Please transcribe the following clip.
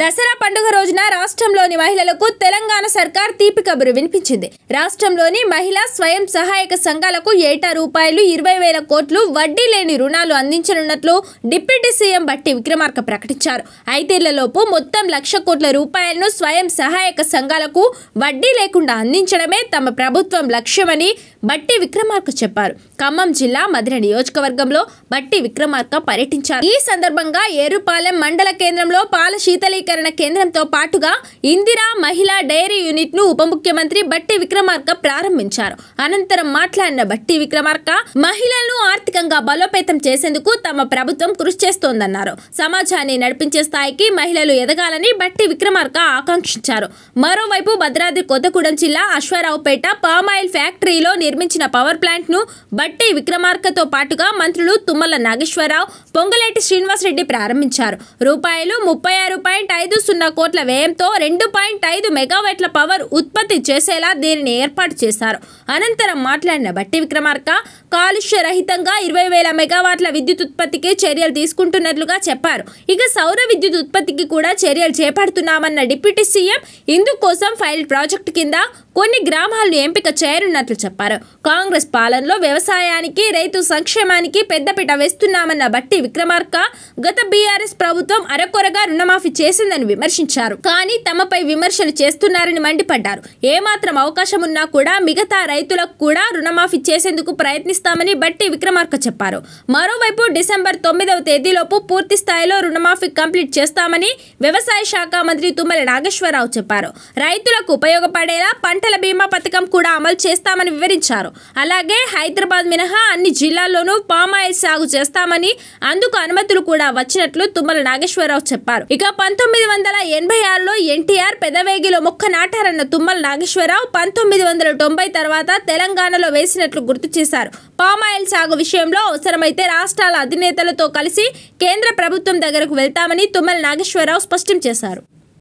దసరా పండుగ రోజున రాష్ట్రంలోని మహిళలకు తెలంగాణ సర్కార్ తీపి కబురు వినిపించింది రాష్ట్రంలోని మహిళా స్వయం సహాయక సంఘాలకు ఏటా రూపాయలు ఇరవై వేల కోట్లు వడ్డీ లేని రుణాలు అందించనున్నట్లు డిప్యూటీ సీఎం బట్టి విక్రమార్క ప్రకటించారు ఐదేళ్లలోపు మొత్తం లక్ష కోట్ల రూపాయలను స్వయం సహాయక సంఘాలకు వడ్డీ లేకుండా అందించడమే తమ ప్రభుత్వం లక్ష్యమని బట్టి విక్రమార్క చెప్పారు ఖమ్మం జిల్లా మధుర నియోజకవర్గంలో బట్టి విక్రమార్క పర్యటించారు ఈ సందర్భంగా ఏరుపాలెం మండల కేంద్రంలో పాల శీతల సబలీకరణ కేంద్రంతో పాటుగా ఇందిరా మహిళా డైరీ యూనిట్ ను ఉప ముఖ్యమంత్రి బట్టి విక్రమార్క ప్రారంభించారు అనంతరం మాట్లాడిన బట్టి విక్రమార్క మహిళలను ఆర్థికంగా బలోపేతం చేసేందుకు తమ ప్రభుత్వం కృషి చేస్తోందన్నారు సమాజాన్ని నడిపించే స్థాయికి మహిళలు ఎదగాలని బట్టి విక్రమార్క ఆకాంక్షించారు మరోవైపు భద్రాద్రి కొత్తగూడెం జిల్లా అశ్వారావుపేట పామాయిల్ ఫ్యాక్టరీలో నిర్మించిన పవర్ ప్లాంట్ ను బట్టి విక్రమార్కతో పాటుగా మంత్రులు తుమ్మల నాగేశ్వరరావు పొంగలేటి శ్రీనివాసరెడ్డి ప్రారంభించారు రూపాయలు ముప్పై ఆరు పాయింట్ ఐదు సున్నా కోట్ల వ్యయంతో రెండు పాయింట్ ఐదు మెగావాట్ల పవర్ ఉత్పత్తి చేసేలా దీనిని ఏర్పాటు చేశారు అనంతరం మాట్లాడిన బట్టి విక్రమార్క కాలుష్య రహితంగా ఇరవై వేల మెగావాట్ల విద్యుత్ ఉత్పత్తికి చర్యలు తీసుకుంటున్నట్లుగా చెప్పారు ఇక సౌర విద్యుత్ ఉత్పత్తికి కూడా చర్యలు చేపడుతున్నామన్న డిప్యూటీ సీఎం ఇందుకోసం ఫైల్ ప్రాజెక్టు కింద కొన్ని గ్రామాలను ఎంపిక చేయనున్నట్లు చెప్పారు కాంగ్రెస్ పాలనలో వ్యవసాయానికి రైతు సంక్షేమానికి పెద్దపీట వేస్తున్నామన్న బట్టి విక్రమార్క గత బీఆర్ఎస్ ప్రభుత్వం అరకొరగా రుణమాఫీ చేసిందని విమర్శించారు కానీ తమపై విమర్శలు చేస్తున్నారని మండిపడ్డారు ఏమాత్రం అవకాశం ఉన్నా కూడా మిగతా రైతులకు కూడా రుణమాఫీ చేసేందుకు ప్రయత్నిస్తామని బట్టి విక్రమార్క చెప్పారు మరోవైపు డిసెంబర్ తొమ్మిదవ తేదీలోపు పూర్తి స్థాయిలో రుణమాఫీ కంప్లీట్ చేస్తామని వ్యవసాయ శాఖ మంత్రి తుమ్మల నాగేశ్వరరావు చెప్పారు రైతులకు ఉపయోగపడేలా పంట పంటల బీమా పథకం కూడా అమలు చేస్తామని వివరించారు అలాగే హైదరాబాద్ మినహా అన్ని జిల్లాల్లోనూ పామాయిల్ సాగు చేస్తామని అందుకు అనుమతులు కూడా వచ్చినట్లు తుమ్మల నాగేశ్వరరావు చెప్పారు ఇక పంతొమ్మిది వందల ఎనభై ఆరులో ఎన్టీఆర్ పెదవేగిలో మొక్క నాటారన్న తుమ్మల నాగేశ్వరరావు పంతొమ్మిది వందల తొంభై తర్వాత తెలంగాణలో వేసినట్లు గుర్తు చేశారు పామాయిల్ సాగు విషయంలో అవసరమైతే రాష్ట్రాల అధినేతలతో కలిసి కేంద్ర ప్రభుత్వం దగ్గరకు వెళ్తామని తుమ్మల నాగేశ్వరరావు స్పష్టం చేశారు